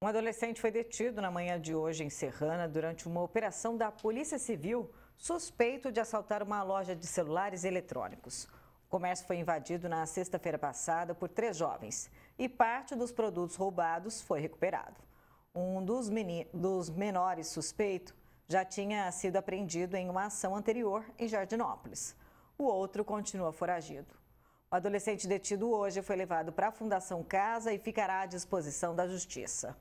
Um adolescente foi detido na manhã de hoje em Serrana durante uma operação da Polícia Civil, suspeito de assaltar uma loja de celulares eletrônicos. O comércio foi invadido na sexta-feira passada por três jovens e parte dos produtos roubados foi recuperado. Um dos, dos menores suspeito já tinha sido apreendido em uma ação anterior em Jardinópolis. O outro continua foragido. O adolescente detido hoje foi levado para a Fundação Casa e ficará à disposição da Justiça.